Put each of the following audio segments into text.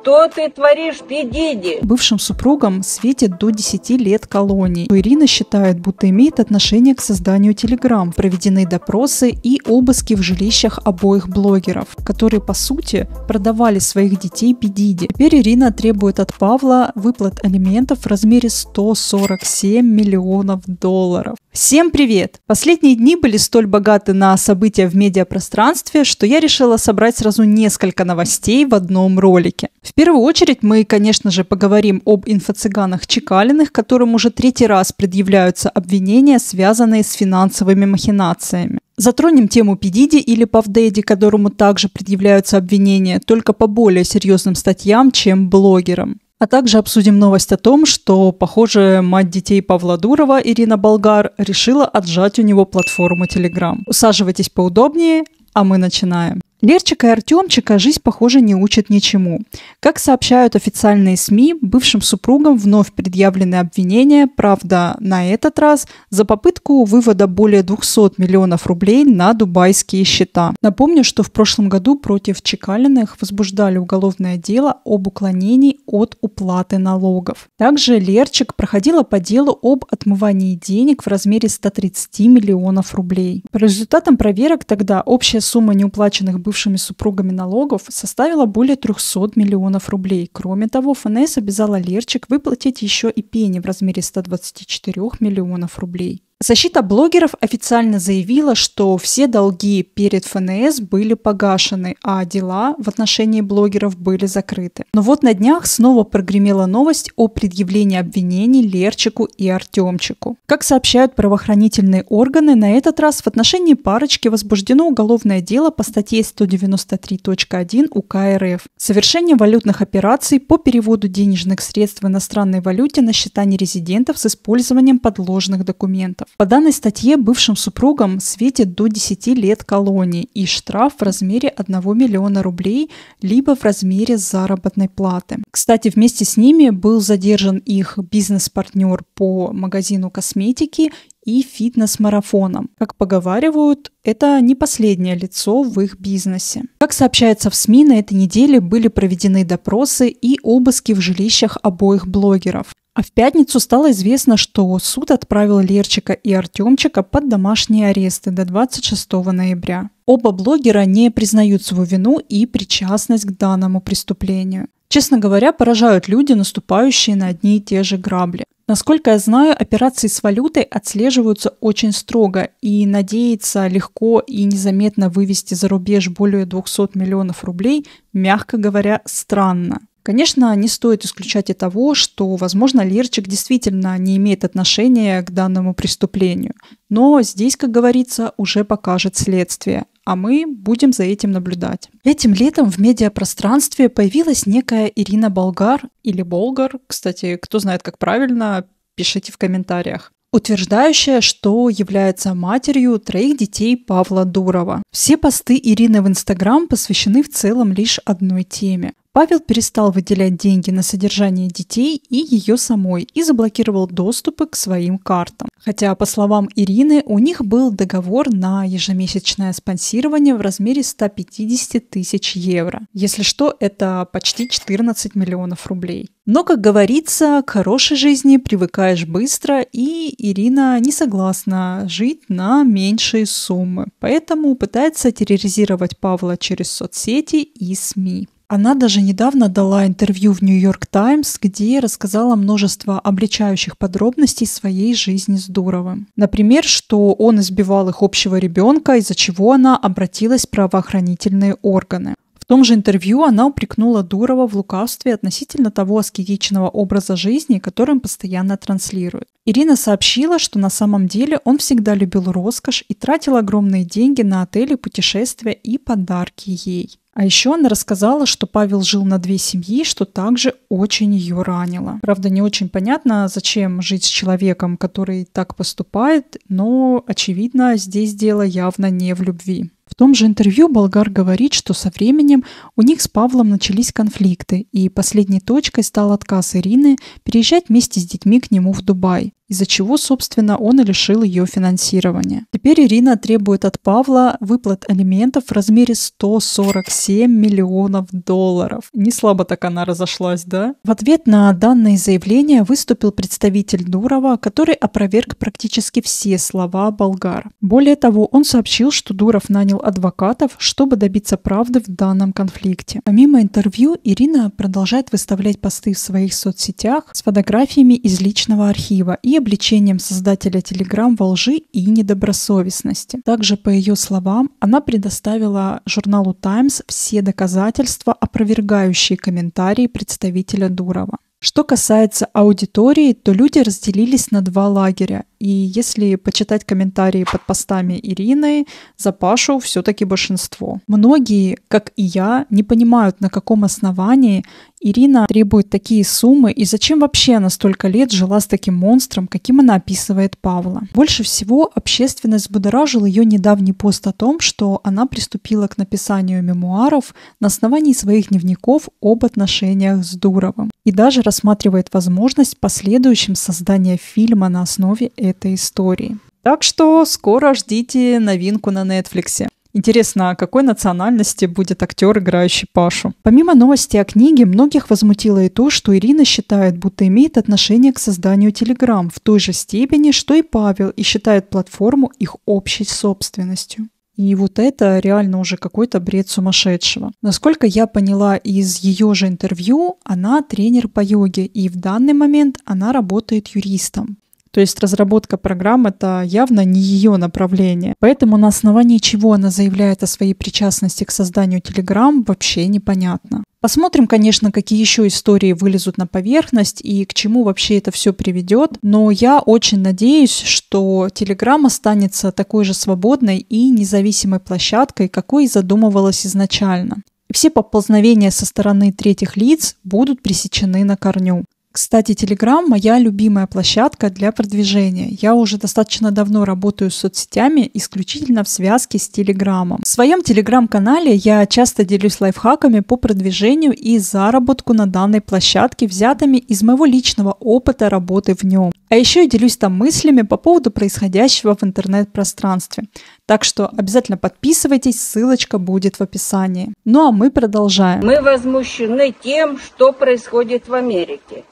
Что ты творишь, Педиди! Бывшим супругам светит до 10 лет колонии. Ирина считает, будто имеет отношение к созданию телеграмм. Проведены допросы и обыски в жилищах обоих блогеров, которые, по сути, продавали своих детей Педиди. Теперь Ирина требует от Павла выплат алиментов в размере 147 миллионов долларов. Всем привет! Последние дни были столь богаты на события в медиапространстве, что я решила собрать сразу несколько новостей в одном ролике. В первую очередь мы, конечно же, поговорим об инфо-цыганах Чекалиных, которым уже третий раз предъявляются обвинения, связанные с финансовыми махинациями. Затронем тему Педиди или Павдеди, которому также предъявляются обвинения, только по более серьезным статьям, чем блогерам. А также обсудим новость о том, что, похоже, мать детей Павла Дурова Ирина Болгар решила отжать у него платформу Telegram. Усаживайтесь поудобнее, а мы начинаем. Лерчика и Артемчика жизнь, похоже, не учит ничему. Как сообщают официальные СМИ, бывшим супругам вновь предъявлены обвинения, правда, на этот раз за попытку вывода более 200 миллионов рублей на дубайские счета. Напомню, что в прошлом году против Чекалиных возбуждали уголовное дело об уклонении от уплаты налогов. Также Лерчик проходила по делу об отмывании денег в размере 130 миллионов рублей. По результатам проверок тогда общая сумма неуплаченных бывших бывшими супругами налогов составила более 300 миллионов рублей. Кроме того, ФНС обязала Лерчик выплатить еще и пени в размере 124 миллионов рублей. Защита блогеров официально заявила, что все долги перед ФНС были погашены, а дела в отношении блогеров были закрыты. Но вот на днях снова прогремела новость о предъявлении обвинений Лерчику и Артемчику. Как сообщают правоохранительные органы, на этот раз в отношении парочки возбуждено уголовное дело по статье 193.1 УК РФ «Совершение валютных операций по переводу денежных средств в иностранной валюте на счета нерезидентов с использованием подложных документов». По данной статье бывшим супругам светит до 10 лет колонии и штраф в размере 1 миллиона рублей, либо в размере заработной платы. Кстати, вместе с ними был задержан их бизнес-партнер по магазину косметики и фитнес-марафоном. Как поговаривают, это не последнее лицо в их бизнесе. Как сообщается в СМИ, на этой неделе были проведены допросы и обыски в жилищах обоих блогеров. А в пятницу стало известно, что суд отправил Лерчика и Артемчика под домашние аресты до 26 ноября. Оба блогера не признают свою вину и причастность к данному преступлению. Честно говоря, поражают люди, наступающие на одни и те же грабли. Насколько я знаю, операции с валютой отслеживаются очень строго и надеяться легко и незаметно вывести за рубеж более 200 миллионов рублей, мягко говоря, странно. Конечно, не стоит исключать и того, что, возможно, Лерчик действительно не имеет отношения к данному преступлению. Но здесь, как говорится, уже покажет следствие, а мы будем за этим наблюдать. Этим летом в медиапространстве появилась некая Ирина Болгар, или Болгар, кстати, кто знает, как правильно, пишите в комментариях утверждающая, что является матерью троих детей Павла Дурова. Все посты Ирины в Инстаграм посвящены в целом лишь одной теме. Павел перестал выделять деньги на содержание детей и ее самой и заблокировал доступы к своим картам. Хотя, по словам Ирины, у них был договор на ежемесячное спонсирование в размере 150 тысяч евро. Если что, это почти 14 миллионов рублей. Но, как говорится, к хорошей жизни привыкаешь быстро, и Ирина не согласна жить на меньшие суммы, поэтому пытается пытается терроризировать Павла через соцсети и СМИ. Она даже недавно дала интервью в Нью-Йорк Таймс, где рассказала множество обличающих подробностей своей жизни с Дуровым. Например, что он избивал их общего ребенка, из-за чего она обратилась в правоохранительные органы том же интервью она упрекнула Дурова в лукавстве относительно того аскетичного образа жизни, который он постоянно транслирует. Ирина сообщила, что на самом деле он всегда любил роскошь и тратил огромные деньги на отели, путешествия и подарки ей. А еще она рассказала, что Павел жил на две семьи, что также очень ее ранило. Правда, не очень понятно, зачем жить с человеком, который так поступает, но, очевидно, здесь дело явно не в любви. В том же интервью Болгар говорит, что со временем у них с Павлом начались конфликты, и последней точкой стал отказ Ирины переезжать вместе с детьми к нему в Дубай из-за чего, собственно, он и лишил ее финансирования. Теперь Ирина требует от Павла выплат алиментов в размере 147 миллионов долларов. Не слабо так она разошлась, да? В ответ на данное заявление выступил представитель Дурова, который опроверг практически все слова болгар. Более того, он сообщил, что Дуров нанял адвокатов, чтобы добиться правды в данном конфликте. Помимо интервью, Ирина продолжает выставлять посты в своих соцсетях с фотографиями из личного архива и обличением создателя Telegram во лжи и недобросовестности. Также, по ее словам, она предоставила журналу Times все доказательства, опровергающие комментарии представителя Дурова. Что касается аудитории, то люди разделились на два лагеря. И если почитать комментарии под постами Ирины, за Пашу все-таки большинство. Многие, как и я, не понимают, на каком основании Ирина требует такие суммы и зачем вообще она столько лет жила с таким монстром, каким она описывает Павла. Больше всего общественность будоражил ее недавний пост о том, что она приступила к написанию мемуаров на основании своих дневников об отношениях с Дуровым и даже рассматривает возможность в последующем создания фильма на основе этого этой истории. Так что скоро ждите новинку на Netflix. Интересно, какой национальности будет актер, играющий Пашу? Помимо новости о книге, многих возмутило и то, что Ирина считает, будто имеет отношение к созданию Telegram в той же степени, что и Павел, и считает платформу их общей собственностью. И вот это реально уже какой-то бред сумасшедшего. Насколько я поняла из ее же интервью, она тренер по йоге, и в данный момент она работает юристом. То есть разработка программ — это явно не ее направление. Поэтому на основании чего она заявляет о своей причастности к созданию Telegram вообще непонятно. Посмотрим, конечно, какие еще истории вылезут на поверхность и к чему вообще это все приведет, но я очень надеюсь, что Telegram останется такой же свободной и независимой площадкой, какой и задумывалась изначально. Все поползновения со стороны третьих лиц будут пресечены на корню. Кстати, Telegram – моя любимая площадка для продвижения. Я уже достаточно давно работаю с соцсетями исключительно в связке с Telegram. В своем telegram канале я часто делюсь лайфхаками по продвижению и заработку на данной площадке, взятыми из моего личного опыта работы в нем. А еще я делюсь там мыслями по поводу происходящего в интернет-пространстве. Так что обязательно подписывайтесь, ссылочка будет в описании. Ну а мы продолжаем. Мы возмущены тем, что происходит в Америке.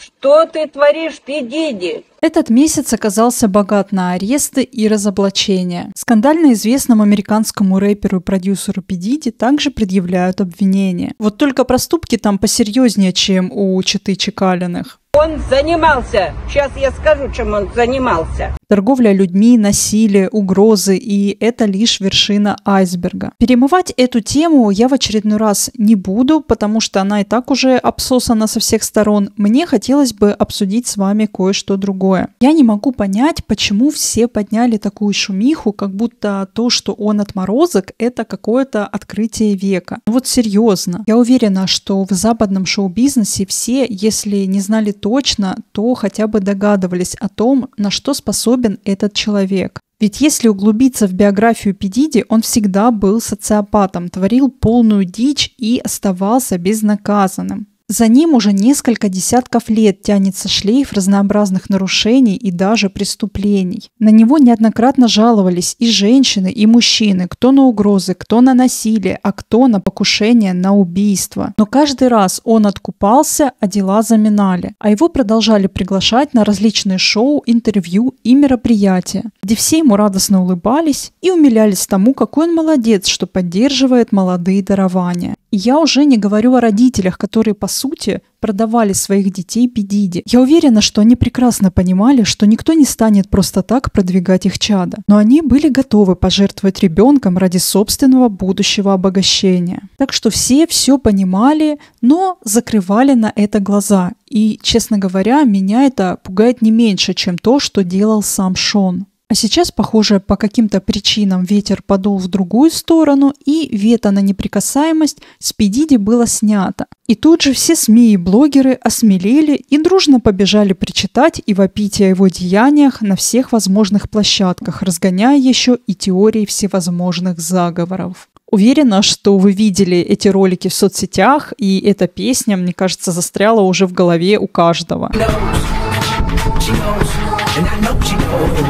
Что ты творишь, ты, Этот месяц оказался богат на аресты и разоблачения. Скандально известному американскому рэперу и продюсеру Педиди также предъявляют обвинения. Вот только проступки там посерьезнее, чем у Читы Чекалиных он занимался. Сейчас я скажу, чем он занимался. Торговля людьми, насилие, угрозы, и это лишь вершина айсберга. Перемывать эту тему я в очередной раз не буду, потому что она и так уже обсосана со всех сторон. Мне хотелось бы обсудить с вами кое-что другое. Я не могу понять, почему все подняли такую шумиху, как будто то, что он отморозок, это какое-то открытие века. Ну вот серьезно. Я уверена, что в западном шоу-бизнесе все, если не знали то, точно, то хотя бы догадывались о том, на что способен этот человек. Ведь если углубиться в биографию Педиди, он всегда был социопатом, творил полную дичь и оставался безнаказанным. За ним уже несколько десятков лет тянется шлейф разнообразных нарушений и даже преступлений. На него неоднократно жаловались и женщины, и мужчины, кто на угрозы, кто на насилие, а кто на покушение на убийство. Но каждый раз он откупался, а дела заминали. А его продолжали приглашать на различные шоу, интервью и мероприятия, где все ему радостно улыбались и умилялись тому, какой он молодец, что поддерживает молодые дарования. Я уже не говорю о родителях, которые, по сути, продавали своих детей педиде. Я уверена, что они прекрасно понимали, что никто не станет просто так продвигать их чада. Но они были готовы пожертвовать ребенком ради собственного будущего обогащения. Так что все все понимали, но закрывали на это глаза. И, честно говоря, меня это пугает не меньше, чем то, что делал сам Шон. А сейчас, похоже, по каким-то причинам ветер подул в другую сторону, и вето на неприкасаемость с было снято. И тут же все СМИ и блогеры осмелели и дружно побежали причитать и вопить о его деяниях на всех возможных площадках, разгоняя еще и теории всевозможных заговоров. Уверена, что вы видели эти ролики в соцсетях, и эта песня, мне кажется, застряла уже в голове у каждого. She knows. She knows.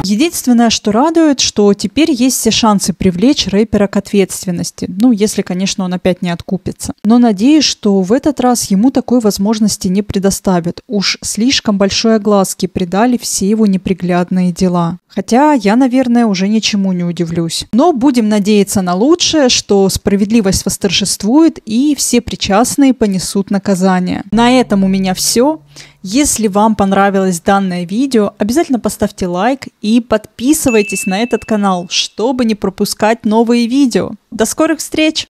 Единственное, что радует, что теперь есть все шансы привлечь рэпера к ответственности. Ну, если, конечно, он опять не откупится. Но надеюсь, что в этот раз ему такой возможности не предоставят. Уж слишком большой огласки придали все его неприглядные дела. Хотя я, наверное, уже ничему не удивлюсь. Но будем надеяться на лучшее, что справедливость восторжествует и все причастные понесут наказание. На этом у меня все. Если вам понравилось данное видео, обязательно поставьте лайк и подписывайтесь на этот канал, чтобы не пропускать новые видео. До скорых встреч!